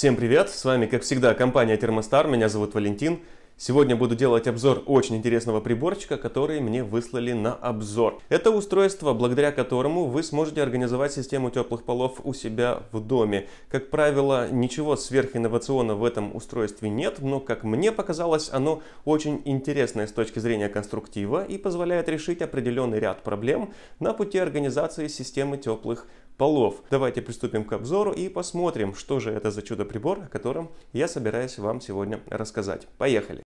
Всем привет, с вами как всегда компания Термостар, меня зовут Валентин. Сегодня буду делать обзор очень интересного приборчика, который мне выслали на обзор. Это устройство, благодаря которому вы сможете организовать систему теплых полов у себя в доме. Как правило, ничего сверхинновационного в этом устройстве нет, но, как мне показалось, оно очень интересное с точки зрения конструктива и позволяет решить определенный ряд проблем на пути организации системы теплых полов. Давайте приступим к обзору и посмотрим, что же это за чудо-прибор, о котором я собираюсь вам сегодня рассказать. Поехали!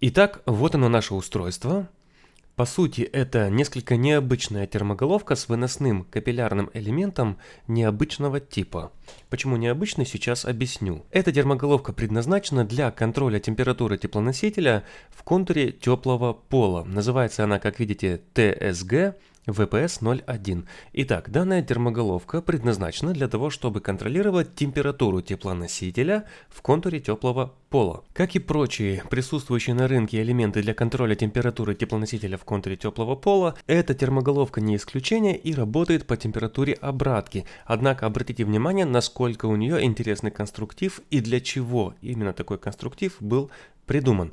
Итак, вот оно наше устройство. По сути, это несколько необычная термоголовка с выносным капиллярным элементом необычного типа. Почему необычный, сейчас объясню. Эта термоголовка предназначена для контроля температуры теплоносителя в контуре теплого пола. Называется она, как видите, ТСГ ВПС-01. Итак, данная термоголовка предназначена для того, чтобы контролировать температуру теплоносителя в контуре теплого пола. Как и прочие присутствующие на рынке элементы для контроля температуры теплоносителя в контуре теплого пола, эта термоголовка не исключение и работает по температуре обратки. Однако обратите внимание, насколько у нее интересный конструктив и для чего именно такой конструктив был придуман.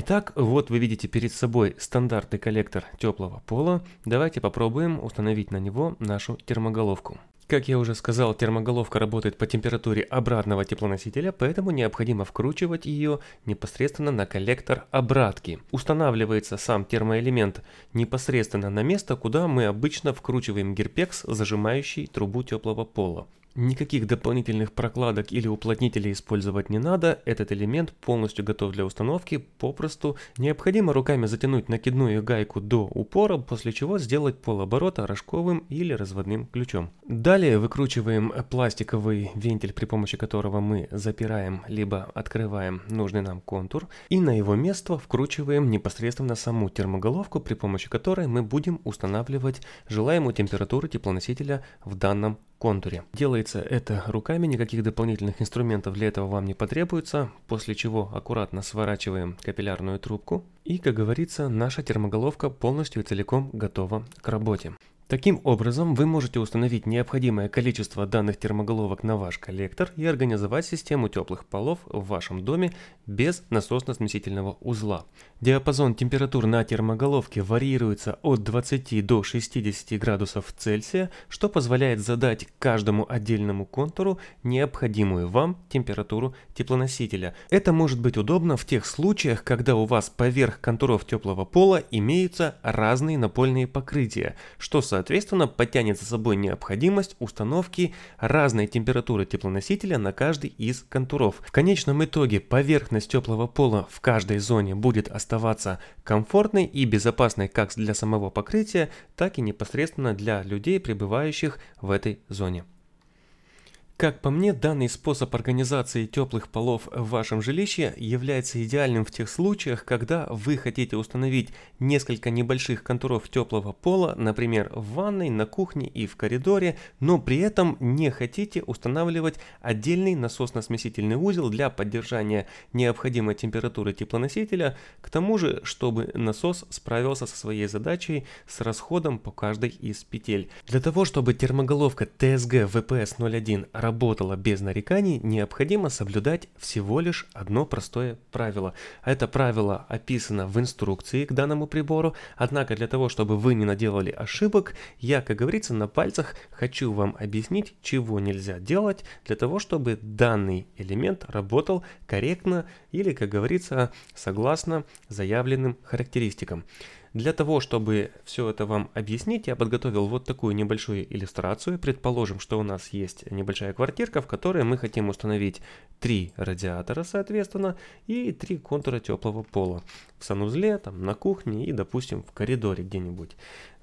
Итак, вот вы видите перед собой стандартный коллектор теплого пола. Давайте попробуем установить на него нашу термоголовку. Как я уже сказал, термоголовка работает по температуре обратного теплоносителя, поэтому необходимо вкручивать ее непосредственно на коллектор обратки. Устанавливается сам термоэлемент непосредственно на место, куда мы обычно вкручиваем герпекс, зажимающий трубу теплого пола. Никаких дополнительных прокладок или уплотнителей использовать не надо, этот элемент полностью готов для установки, попросту необходимо руками затянуть накидную гайку до упора, после чего сделать полоборота рожковым или разводным ключом. Далее выкручиваем пластиковый вентиль, при помощи которого мы запираем либо открываем нужный нам контур, и на его место вкручиваем непосредственно саму термоголовку, при помощи которой мы будем устанавливать желаемую температуру теплоносителя в данном контуре. Делается это руками, никаких дополнительных инструментов для этого вам не потребуется, после чего аккуратно сворачиваем капиллярную трубку и, как говорится, наша термоголовка полностью и целиком готова к работе. Таким образом, вы можете установить необходимое количество данных термоголовок на ваш коллектор и организовать систему теплых полов в вашем доме без насосно-смесительного узла. Диапазон температур на термоголовке варьируется от 20 до 60 градусов Цельсия, что позволяет задать каждому отдельному контуру необходимую вам температуру теплоносителя. Это может быть удобно в тех случаях, когда у вас поверх контуров теплого пола имеются разные напольные покрытия, что соответственно соответственно, потянет за собой необходимость установки разной температуры теплоносителя на каждый из контуров. В конечном итоге поверхность теплого пола в каждой зоне будет оставаться комфортной и безопасной как для самого покрытия, так и непосредственно для людей, пребывающих в этой зоне. Как по мне, данный способ организации теплых полов в вашем жилище является идеальным в тех случаях, когда вы хотите установить несколько небольших контуров теплого пола, например, в ванной, на кухне и в коридоре, но при этом не хотите устанавливать отдельный насосно-смесительный узел для поддержания необходимой температуры теплоносителя, к тому же, чтобы насос справился со своей задачей с расходом по каждой из петель. Для того, чтобы термоголовка TSG VPS 01 работала без нареканий, необходимо соблюдать всего лишь одно простое правило. Это правило описано в инструкции к данному прибору, однако для того, чтобы вы не наделали ошибок, я, как говорится, на пальцах хочу вам объяснить, чего нельзя делать для того, чтобы данный элемент работал корректно или, как говорится, согласно заявленным характеристикам. Для того, чтобы все это вам объяснить, я подготовил вот такую небольшую иллюстрацию. Предположим, что у нас есть небольшая квартирка, в которой мы хотим установить три радиатора, соответственно, и три контура теплого пола в санузле, там, на кухне и, допустим, в коридоре где-нибудь.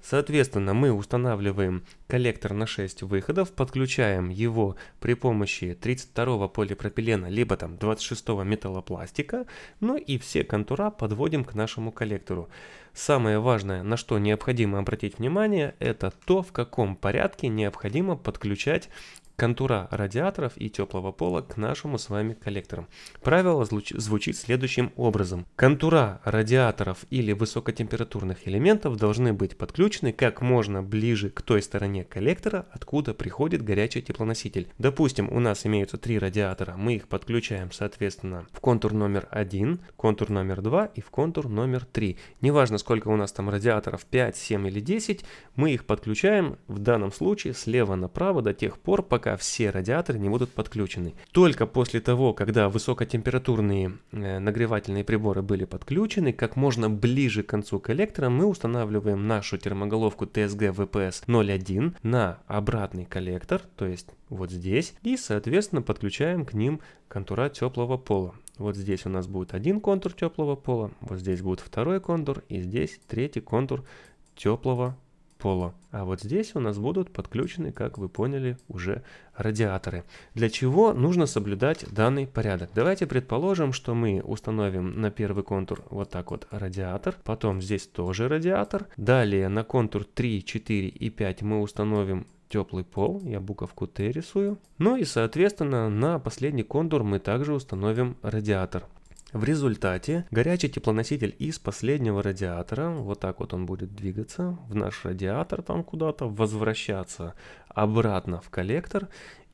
Соответственно, мы устанавливаем коллектор на 6 выходов, подключаем его при помощи 32 полипропилена, либо там 26 металлопластика, ну и все контура подводим к нашему коллектору. Самое важное, на что необходимо обратить внимание, это то, в каком порядке необходимо подключать контура радиаторов и теплого пола к нашему с вами коллекторам. Правило звучит следующим образом. Контура радиаторов или высокотемпературных элементов должны быть подключены как можно ближе к той стороне коллектора, откуда приходит горячий теплоноситель. Допустим, у нас имеются три радиатора, мы их подключаем, соответственно, в контур номер 1, контур номер 2 и в контур номер 3. Неважно, сколько у нас там радиаторов, 5, 7 или 10, мы их подключаем в данном случае слева направо до тех пор, пока пока все радиаторы не будут подключены. Только после того, когда высокотемпературные э, нагревательные приборы были подключены, как можно ближе к концу коллектора мы устанавливаем нашу термоголовку TSG VPS 01 на обратный коллектор, то есть вот здесь, и соответственно подключаем к ним контура теплого пола. Вот здесь у нас будет один контур теплого пола, вот здесь будет второй контур и здесь третий контур теплого полу. А вот здесь у нас будут подключены, как вы поняли, уже радиаторы. Для чего нужно соблюдать данный порядок? Давайте предположим, что мы установим на первый контур вот так вот радиатор, потом здесь тоже радиатор, далее на контур 3, 4 и 5 мы установим теплый пол, я буковку Т рисую. Ну и соответственно на последний контур мы также установим радиатор. В результате горячий теплоноситель из последнего радиатора, вот так вот он будет двигаться в наш радиатор там куда-то, возвращаться обратно в коллектор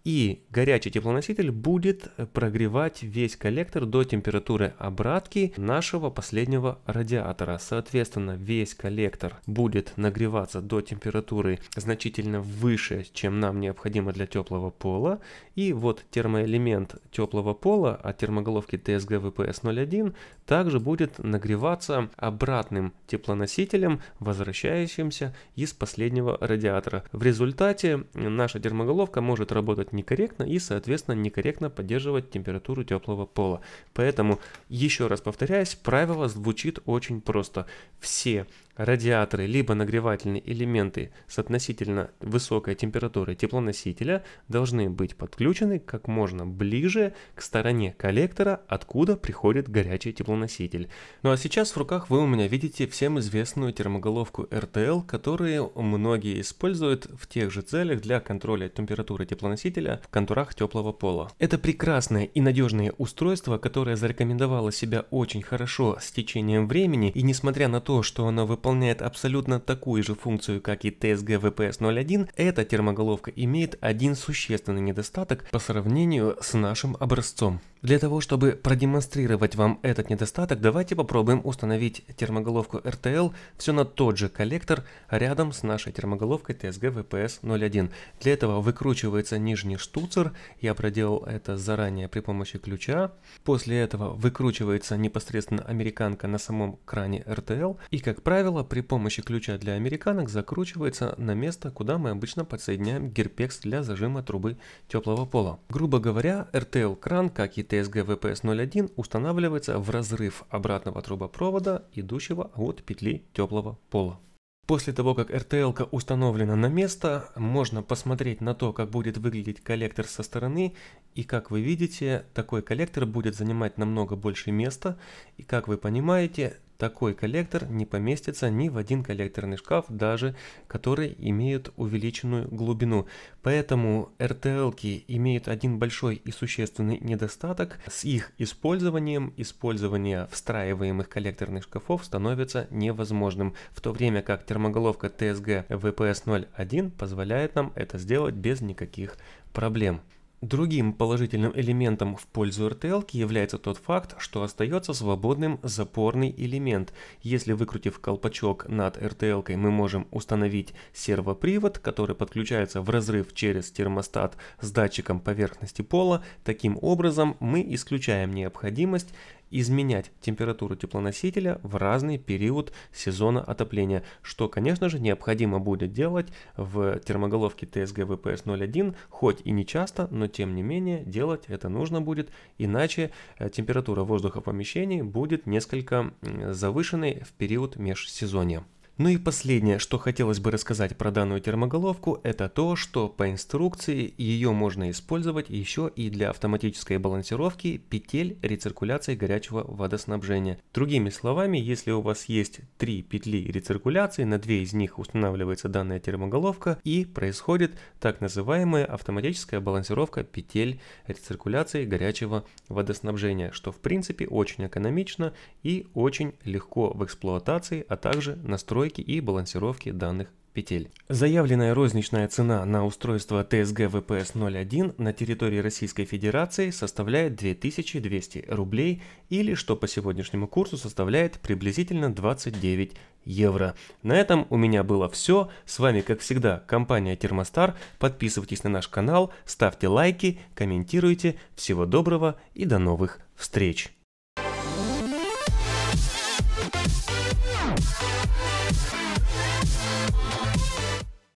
и горячий теплоноситель будет прогревать весь коллектор до температуры обратки нашего последнего радиатора. Соответственно, весь коллектор будет нагреваться до температуры значительно выше, чем нам необходимо для теплого пола. И вот термоэлемент теплого пола от термоголовки TSG VPS01 также будет нагреваться обратным теплоносителем, возвращающимся из последнего радиатора. В результате наша термоголовка может работать некорректно и, соответственно, некорректно поддерживать температуру теплого пола. Поэтому, еще раз повторяюсь, правило звучит очень просто. Все радиаторы либо нагревательные элементы с относительно высокой температурой теплоносителя должны быть подключены как можно ближе к стороне коллектора, откуда приходит горячий теплоноситель. Ну а сейчас в руках вы у меня видите всем известную термоголовку RTL, которую многие используют в тех же целях для контроля температуры теплоносителя в контурах теплого пола. Это прекрасное и надежное устройство, которое зарекомендовало себя очень хорошо с течением времени, и несмотря на то, что оно выполняет выполняет абсолютно такую же функцию, как и TSG VPS-01, эта термоголовка имеет один существенный недостаток по сравнению с нашим образцом. Для того, чтобы продемонстрировать вам этот недостаток, давайте попробуем установить термоголовку RTL все на тот же коллектор рядом с нашей термоголовкой TSG VPS-01. Для этого выкручивается нижний штуцер, я проделал это заранее при помощи ключа. После этого выкручивается непосредственно американка на самом кране RTL и, как правило, Капсула при помощи ключа для американок закручивается на место, куда мы обычно подсоединяем герпекс для зажима трубы теплого пола. Грубо говоря, RTL-кран, как и TSG VPS-01, устанавливается в разрыв обратного трубопровода, идущего от петли теплого пола. После того, как RTL установлена на место, можно посмотреть на то, как будет выглядеть коллектор со стороны. И как вы видите, такой коллектор будет занимать намного больше места. И как вы понимаете, такой коллектор не поместится ни в один коллекторный шкаф, даже который имеет увеличенную глубину. Поэтому RTL имеют один большой и существенный недостаток. С их использованием использование встраиваемых коллекторных шкафов становится невозможным, в то время как термоголовка TSG VPS-01 позволяет нам это сделать без никаких проблем. Другим положительным элементом в пользу RTL является тот факт, что остается свободным запорный элемент. Если выкрутив колпачок над RTL мы можем установить сервопривод, который подключается в разрыв через термостат с датчиком поверхности пола, таким образом мы исключаем необходимость изменять температуру теплоносителя в разный период сезона отопления, что, конечно же, необходимо будет делать в термоголовке TSG VPS-01, хоть и не часто, но тем не менее делать это нужно будет, иначе э, температура воздуха в помещении будет несколько завышенной в период межсезонья. Ну и последнее, что хотелось бы рассказать про данную термоголовку, это то, что по инструкции ее можно использовать еще и для автоматической балансировки петель рециркуляции горячего водоснабжения. Другими словами, если у вас есть три петли рециркуляции, на две из них устанавливается данная термоголовка и происходит так называемая автоматическая балансировка петель рециркуляции горячего водоснабжения, что в принципе очень экономично и очень легко в эксплуатации, а также настройке настройки и балансировки данных петель. Заявленная розничная цена на устройство ТСГ ВПС-01 на территории Российской Федерации составляет 2200 рублей или, что по сегодняшнему курсу, составляет приблизительно 29 евро. На этом у меня было все. С вами, как всегда, компания Термостар. Подписывайтесь на наш канал, ставьте лайки, комментируйте. Всего доброго и до новых встреч!